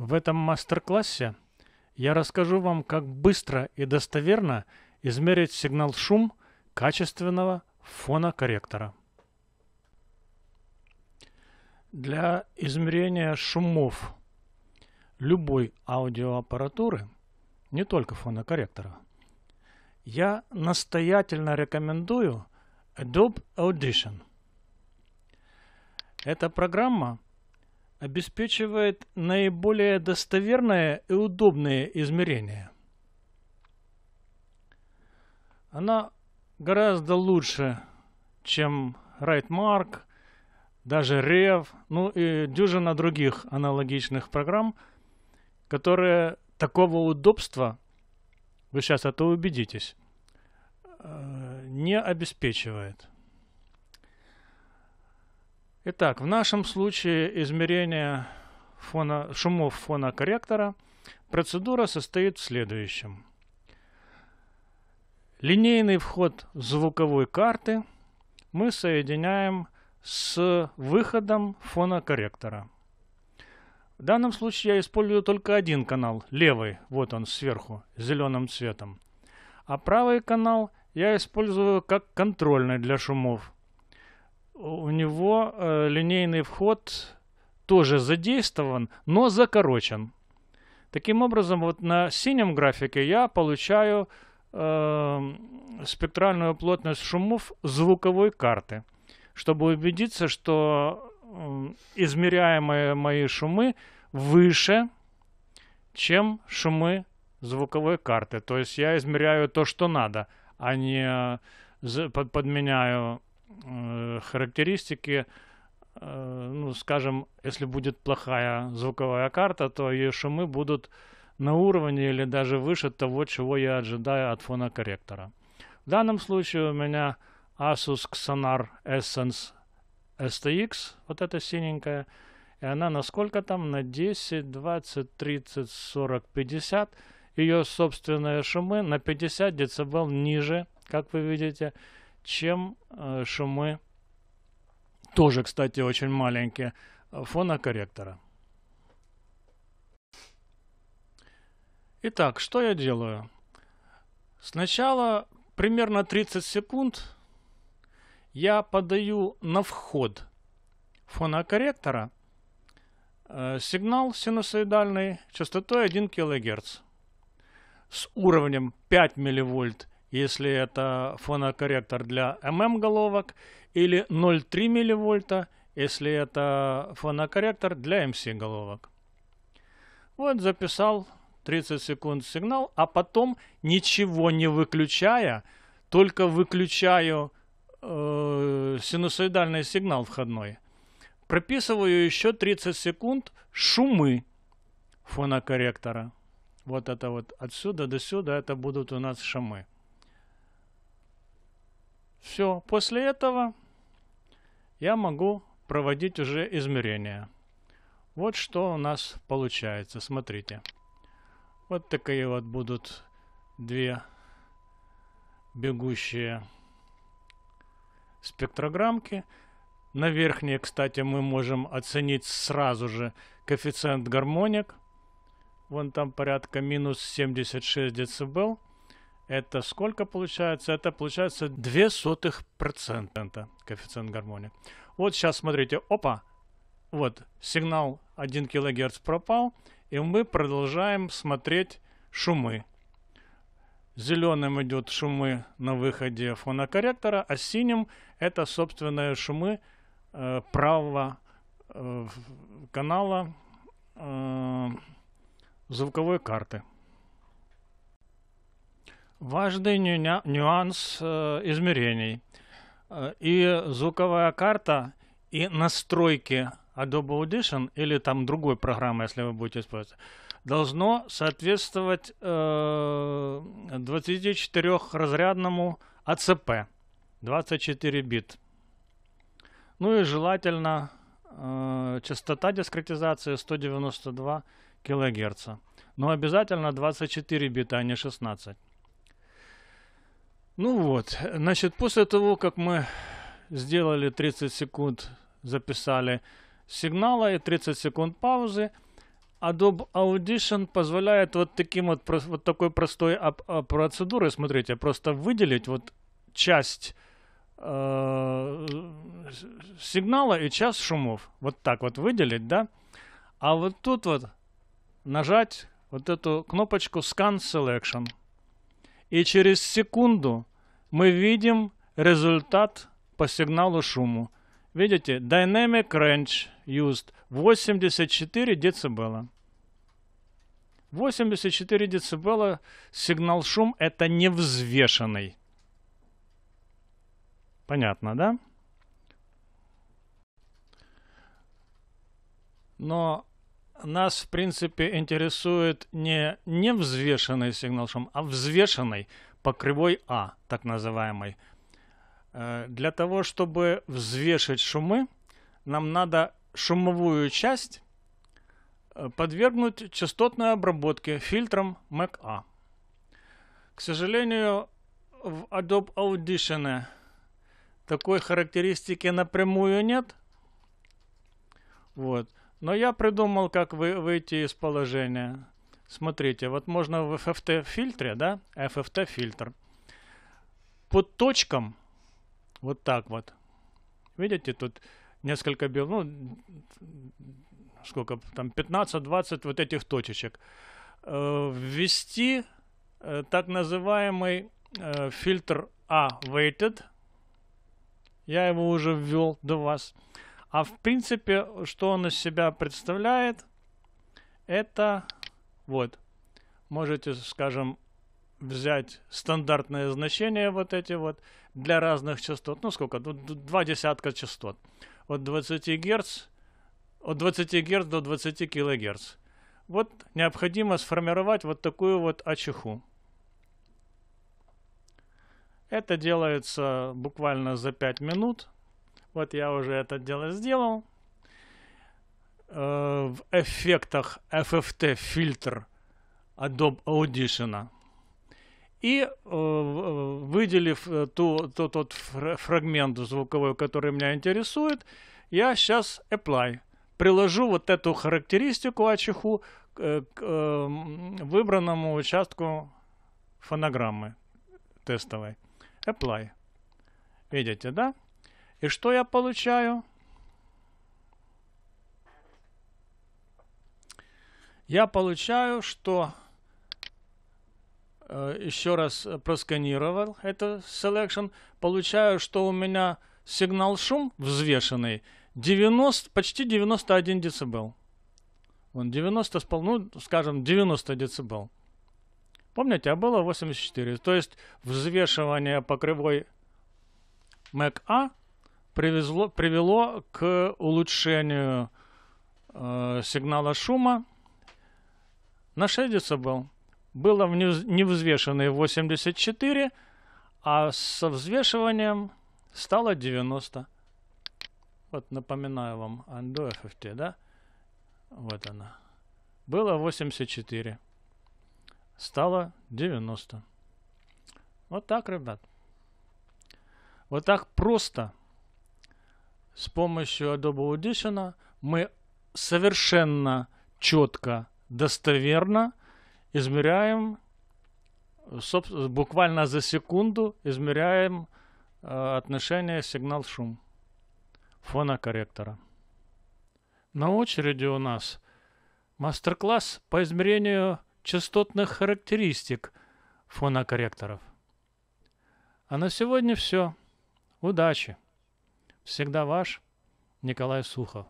В этом мастер-классе я расскажу вам, как быстро и достоверно измерить сигнал шум качественного фонокорректора. Для измерения шумов любой аудиоаппаратуры, не только фонокорректора, я настоятельно рекомендую Adobe Audition. Эта программа – обеспечивает наиболее достоверное и удобное измерение. Она гораздо лучше, чем RightMark, даже REV, ну и дюжина других аналогичных программ, которые такого удобства, вы сейчас это убедитесь, э, не обеспечивает. Итак, в нашем случае измерение фона, шумов фонокорректора процедура состоит в следующем. Линейный вход звуковой карты мы соединяем с выходом фона корректора. В данном случае я использую только один канал, левый, вот он сверху, зеленым цветом. А правый канал я использую как контрольный для шумов у него э, линейный вход тоже задействован, но закорочен. Таким образом, вот на синем графике я получаю э, спектральную плотность шумов звуковой карты, чтобы убедиться, что э, измеряемые мои шумы выше, чем шумы звуковой карты. То есть я измеряю то, что надо, а не э, подменяю э, характеристики, э, ну, скажем, если будет плохая звуковая карта, то ее шумы будут на уровне или даже выше того, чего я ожидаю от фонокорректора. В данном случае у меня Asus Xonar Essence STX, вот эта синенькая, и она на сколько там? На 10, 20, 30, 40, 50. Ее собственные шумы на 50 дБ ниже, как вы видите, чем э, шумы тоже, кстати, очень маленькие, э, фонокорректора. Итак, что я делаю? Сначала примерно 30 секунд я подаю на вход фонокорректора э, сигнал синусоидальный частотой 1 кГц с уровнем 5 мВ, если это фонокорректор для ММ-головок, или 0,3 милливольта, если это фонокорректор для MC головок. Вот записал 30 секунд сигнал, а потом ничего не выключая, только выключаю э, синусоидальный сигнал входной. Прописываю еще 30 секунд шумы фонокорректора. Вот это вот отсюда до сюда это будут у нас шумы. Все, после этого я могу проводить уже измерения. Вот что у нас получается, смотрите. Вот такие вот будут две бегущие спектрограммки. На верхней, кстати, мы можем оценить сразу же коэффициент гармоник. Вон там порядка минус 76 децибел. Это сколько получается? Это получается 0,02% коэффициент гармонии. Вот сейчас смотрите, опа, вот сигнал 1 кГц пропал, и мы продолжаем смотреть шумы. Зеленым идет шумы на выходе фонокорректора, а синим это собственные шумы э, правого э, канала э, звуковой карты. Важный нюанс э, измерений. Э, и звуковая карта, и настройки Adobe Audition или там другой программы, если вы будете использовать, должно соответствовать 24-разрядному э, АЦП 24 бит. Ну и желательно частота дискретизации 192 кГц. Но обязательно 24 бита, а не 16. Ну вот, значит, после того, как мы сделали 30 секунд, записали сигнала и 30 секунд паузы, Adobe Audition позволяет вот таким вот, вот такой простой а, процедурой, смотрите, просто выделить вот часть э, сигнала и часть шумов. Вот так вот выделить, да? А вот тут вот нажать вот эту кнопочку Scan Selection. И через секунду мы видим результат по сигналу шуму. Видите, Dynamic Range Used 84 дБ. 84 дБ сигнал шум это невзвешенный. Понятно, да? Но нас, в принципе, интересует не невзвешенный сигнал шум, а взвешенный по кривой А, так называемой. Э, для того, чтобы взвешивать шумы, нам надо шумовую часть э, подвергнуть частотной обработке фильтром MAC-A. А. К сожалению, в Adobe Audition такой характеристики напрямую нет. Вот. Но я придумал, как вы, выйти из положения. Смотрите, вот можно в FFT-фильтре, да, FFT-фильтр, по точкам, вот так вот, видите, тут несколько бел, ну, сколько там, 15-20 вот этих точечек, э, ввести э, так называемый э, фильтр A-weighted, я его уже ввел до вас, а в принципе, что он из себя представляет, это вот. Можете, скажем, взять стандартные значения вот эти вот для разных частот. Ну, сколько? Два десятка частот. От 20 Гц, от 20 Гц до 20 кГц. Вот необходимо сформировать вот такую вот очеху. Это делается буквально за 5 минут. Вот я уже это дело сделал. Э, в эффектах FFT фильтр Adobe Audition. И э, э, выделив ту, ту, тот фрагмент звуковой, который меня интересует, я сейчас apply. Приложу вот эту характеристику ачиху к, к выбранному участку фонограммы тестовой. Apply. Видите, да? И что я получаю? я получаю, что э, еще раз э, просканировал это selection, получаю, что у меня сигнал шум взвешенный 90, почти 91 децибел. Вон 90, ну, скажем, 90 децибел. Помните, а было 84. То есть взвешивание по кривой Mac A привезло, привело к улучшению э, сигнала шума на 6 дБ было невзвешенные 84, а со взвешиванием стало 90. Вот напоминаю вам, Undo а, FFT, да? Вот она. Было 84. Стало 90. Вот так, ребят. Вот так просто с помощью Adobe Audition мы совершенно четко достоверно измеряем, буквально за секунду измеряем э, отношение сигнал-шум фона корректора. На очереди у нас мастер-класс по измерению частотных характеристик фона корректоров. А на сегодня все. Удачи! Всегда ваш Николай Сухов.